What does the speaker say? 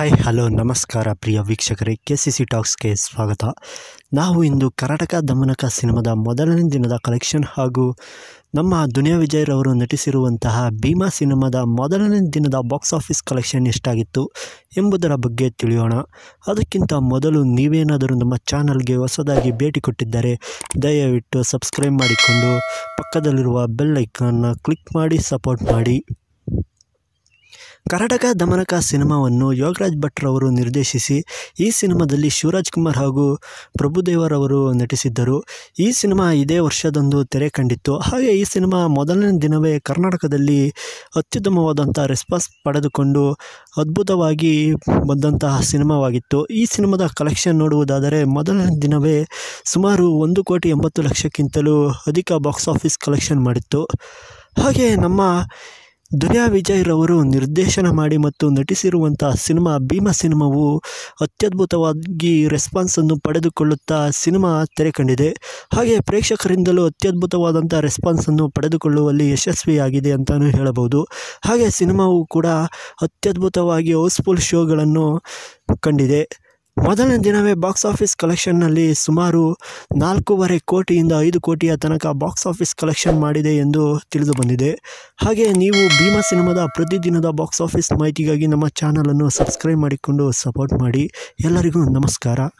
hi hello ನಮಸ್ಕಾರ ಪ್ರಿಯ ವೀಕ್ಷಕರೇ K C C ಟಾಕ್ಸ್ಗೆ ಸ್ವಾಗತ ನಾವು ಇಂದು ಕರ್ನಾಟಕ ದಮನಕ ಸಿನಿಮಾದ ಮೊದಲನೇ ದಿನದ ಕಲೆಕ್ಷನ್ ಹಾಗೂ ನಮ್ಮ ದುನಿಯಾ ವಿಜಯರವರು ನಟಿಸಿರುವಂತಹ ಭೀಮಾ ಸಿನಿಮಾದ ಮೊದಲನೇ ದಿನದ ಬಾಕ್ಸ್ ಆಫೀಸ್ ಕಲೆಕ್ಷನ್ ಎಷ್ಟಾಗಿತ್ತು ಎಂಬುದರ ಬಗ್ಗೆ ತಿಳಿಯೋಣ ಅದಕ್ಕಿಂತ ಮೊದಲು ನೀವೇನಾದರೂ ನಮ್ಮ ಚಾನಲ್ಗೆ ಹೊಸದಾಗಿ ಭೇಟಿ ಕೊಟ್ಟಿದ್ದರೆ ದಯವಿಟ್ಟು ಸಬ್ಸ್ಕ್ರೈಬ್ ಮಾಡಿಕೊಂಡು ಪಕ್ಕದಲ್ಲಿರುವ ಬೆಲ್ ಕ್ಲಿಕ್ ಮಾಡಿ ಸಪೋರ್ಟ್ ಮಾಡಿ ಕರ್ನಾಟಕ ದಮನಕ ಸಿನಿಮಾವನ್ನು ಯೋಗರಾಜ್ ಭಟ್ರವರು ನಿರ್ದೇಶಿಸಿ ಈ ಸಿನಿಮಾದಲ್ಲಿ ಶಿವರಾಜ್ ಕುಮಾರ್ ಹಾಗೂ ಪ್ರಭುದೇವರವರು ನಟಿಸಿದ್ದರು ಈ ಸಿನಿಮಾ ಇದೇ ವರ್ಷದಂದು ತೆರೆ ಕಂಡಿತ್ತು ಹಾಗೆ ಈ ಸಿನಿಮಾ ಮೊದಲನೇ ದಿನವೇ ಕರ್ನಾಟಕದಲ್ಲಿ ಅತ್ಯುತ್ತಮವಾದಂಥ ರೆಸ್ಪಾನ್ಸ್ ಪಡೆದುಕೊಂಡು ಅದ್ಭುತವಾಗಿ ಬಂದಂತಹ ಸಿನಿಮಾವಾಗಿತ್ತು ಈ ಸಿನಿಮಾದ ಕಲೆಕ್ಷನ್ ನೋಡುವುದಾದರೆ ಮೊದಲನೇ ದಿನವೇ ಸುಮಾರು ಒಂದು ಕೋಟಿ ಎಂಬತ್ತು ಲಕ್ಷಕ್ಕಿಂತಲೂ ಅಧಿಕ ಬಾಕ್ಸ್ ಆಫೀಸ್ ಕಲೆಕ್ಷನ್ ಮಾಡಿತ್ತು ಹಾಗೆ ನಮ್ಮ ವಿಜಯ್ ರವರು ನಿರ್ದೇಶನ ಮಾಡಿ ಮತ್ತು ನಟಿಸಿರುವಂಥ ಸಿನಿಮಾ ಭೀಮ ಸಿನಿಮಾವು ಅತ್ಯದ್ಭುತವಾಗಿ ರೆಸ್ಪಾನ್ಸನ್ನು ಪಡೆದುಕೊಳ್ಳುತ್ತಾ ಸಿನಿಮಾ ತೆರೆ ಕಂಡಿದೆ ಹಾಗೆ ಪ್ರೇಕ್ಷಕರಿಂದಲೂ ಅತ್ಯದ್ಭುತವಾದಂಥ ರೆಸ್ಪಾನ್ಸನ್ನು ಪಡೆದುಕೊಳ್ಳುವಲ್ಲಿ ಯಶಸ್ವಿಯಾಗಿದೆ ಅಂತಲೂ ಹೇಳಬಹುದು ಹಾಗೆ ಸಿನಿಮಾವು ಕೂಡ ಅತ್ಯದ್ಭುತವಾಗಿ ಹೌಸ್ಫುಲ್ ಶೋಗಳನ್ನು ಕಂಡಿದೆ ಮೊದಲನೇ ದಿನವೇ ಬಾಕ್ಸ್ ಆಫೀಸ್ ಕಲೆಕ್ಷನ್ನಲ್ಲಿ ಸುಮಾರು ನಾಲ್ಕೂವರೆ ಕೋಟಿಯಿಂದ ಐದು ಕೋಟಿಯ ತನಕ ಬಾಕ್ಸ್ ಆಫೀಸ್ ಕಲೆಕ್ಷನ್ ಮಾಡಿದೆ ಎಂದು ತಿಳಿದು ಬಂದಿದೆ ಹಾಗೆ ನೀವು ಭೀಮಾ ಸಿನಿಮಾದ ಪ್ರತಿದಿನದ ಬಾಕ್ಸ್ ಆಫೀಸ್ ಮಾಹಿತಿಗಾಗಿ ನಮ್ಮ ಚಾನಲನ್ನು ಸಬ್ಸ್ಕ್ರೈಬ್ ಮಾಡಿಕೊಂಡು ಸಪೋರ್ಟ್ ಮಾಡಿ ಎಲ್ಲರಿಗೂ ನಮಸ್ಕಾರ